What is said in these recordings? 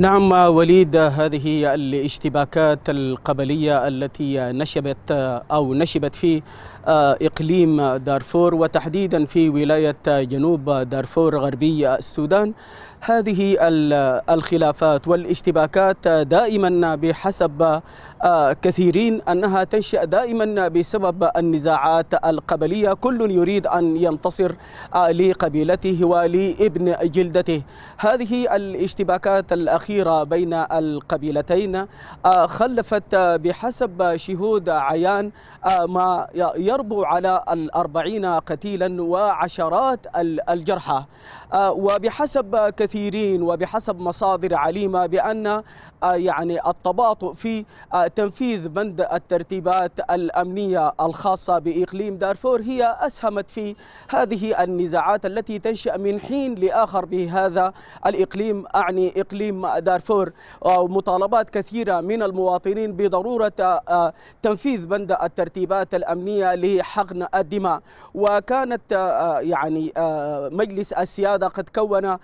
نعم وليد هذه الاشتباكات القبلية التي نشبت أو نشبت في آه، إقليم دارفور وتحديدا في ولاية جنوب دارفور غربي السودان هذه الخلافات والاشتباكات دائما بحسب آه، كثيرين أنها تنشأ دائما بسبب النزاعات القبلية كل يريد أن ينتصر آه، لقبيلته ولابن جلدته هذه الاشتباكات الأخيرة بين القبيلتين آه، خلفت بحسب شهود عيان ما يربو على الأربعين قتيلا وعشرات الجرحى وبحسب كثير كثيرين وبحسب مصادر عليمة بأن آه، يعني التباطؤ في آه، تنفيذ بند الترتيبات الأمنية الخاصة بإقليم دارفور هي أسهمت في هذه النزاعات التي تنشأ من حين لآخر بهذا الإقليم أعني إقليم دارفور ومطالبات آه، كثيرة من المواطنين بضرورة تنفيذ بند الترتيبات الأمنية لحقن الدماء وكانت يعني مجلس السيادة قد كون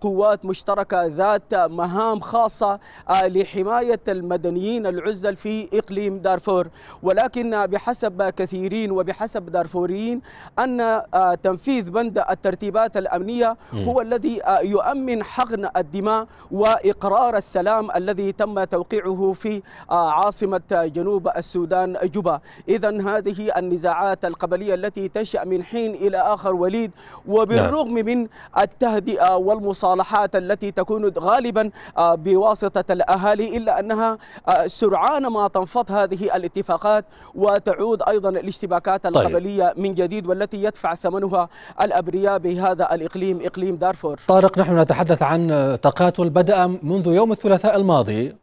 قوة قوات مشتركة ذات مهام خاصة آه، لحماية المدنيين العزل في إقليم دارفور ولكن بحسب كثيرين وبحسب دارفوريين أن آه، تنفيذ بند الترتيبات الأمنية هو الذي آه، يؤمن حقن الدماء وإقرار السلام الذي تم توقيعه في عاصمة جنوب السودان جوبا إذا هذه النزاعات القبلية التي تنشأ من حين إلى آخر وليد وبالرغم نعم. من التهدئة والمصالحة المصالحات التي تكون غالبا آه، بواسطة الأهالي إلا أنها آه، سرعان ما تنفض هذه الاتفاقات وتعود أيضا الاشتباكات طيب. القبلية طيب. من جديد والتي يدفع ثمنها الأبرياء بهذا الإقليم إقليم دارفور طارق نحن نتحدث عن تقاتل بدأ منذ يوم الثلاثاء الماضي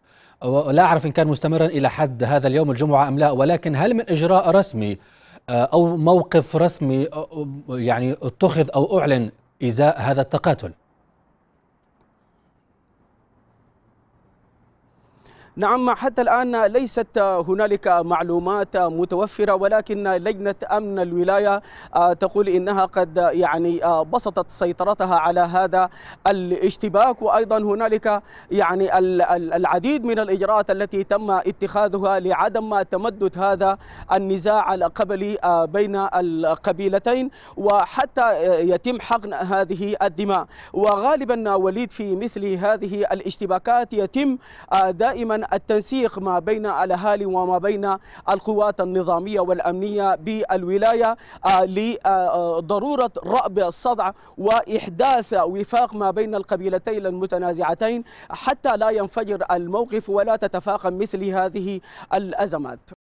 لا أعرف إن كان مستمرا إلى حد هذا اليوم الجمعة أم لا ولكن هل من إجراء رسمي آه، أو موقف رسمي يعني اتخذ أو أعلن إزاء هذا التقاتل؟ نعم حتى الآن ليست هنالك معلومات متوفرة ولكن لجنة أمن الولاية تقول إنها قد يعني بسطت سيطرتها على هذا الاشتباك وأيضا هنالك يعني العديد من الإجراءات التي تم اتخاذها لعدم تمدد هذا النزاع القبلي بين القبيلتين وحتى يتم حقن هذه الدماء وغالبا وليد في مثل هذه الاشتباكات يتم دائما التنسيق ما بين الأهالي وما بين القوات النظامية والأمنية بالولاية آه، لضرورة رأب الصدع وإحداث وفاق ما بين القبيلتين المتنازعتين حتى لا ينفجر الموقف ولا تتفاقم مثل هذه الأزمات